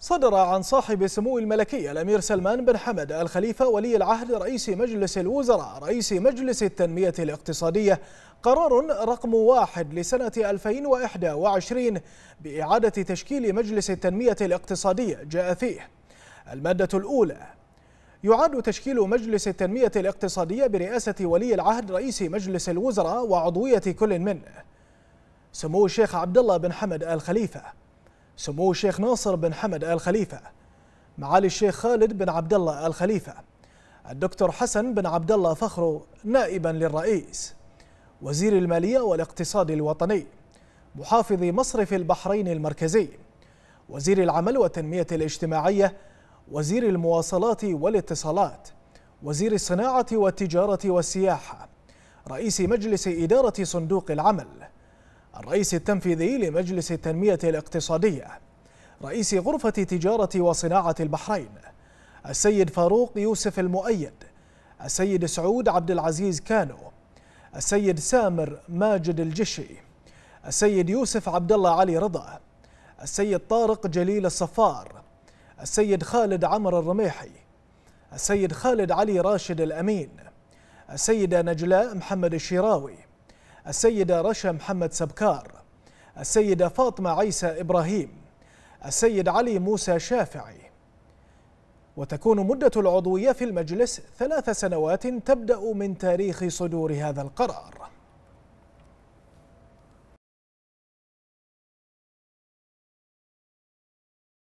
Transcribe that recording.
صدر عن صاحب سمو الملكي الأمير سلمان بن حمد الخليفة ولي العهد رئيس مجلس الوزراء رئيس مجلس التنمية الاقتصادية قرار رقم واحد لسنة 2021 بإعادة تشكيل مجلس التنمية الاقتصادية جاء فيه المادة الأولى يعاد تشكيل مجلس التنمية الاقتصادية برئاسة ولي العهد رئيس مجلس الوزراء وعضوية كل منه سمو الشيخ عبد الله بن حمد آل خليفة سمو الشيخ ناصر بن حمد آل خليفة معالي الشيخ خالد بن عبد الله آل خليفة الدكتور حسن بن عبد الله فخرو نائبا للرئيس وزير المالية والاقتصاد الوطني محافظ مصرف البحرين المركزي وزير العمل والتنمية الاجتماعية وزير المواصلات والاتصالات وزير الصناعة والتجارة والسياحة رئيس مجلس إدارة صندوق العمل الرئيس التنفيذي لمجلس التنمية الاقتصادية رئيس غرفة تجارة وصناعة البحرين السيد فاروق يوسف المؤيد السيد سعود عبد العزيز كانو السيد سامر ماجد الجشي السيد يوسف عبد الله علي رضا السيد طارق جليل الصفار السيد خالد عمر الرميحي السيد خالد علي راشد الأمين السيدة نجلاء محمد الشيراوي السيدة رشا محمد سبكار السيدة فاطمة عيسى إبراهيم السيد علي موسى شافعي وتكون مدة العضوية في المجلس ثلاث سنوات تبدأ من تاريخ صدور هذا القرار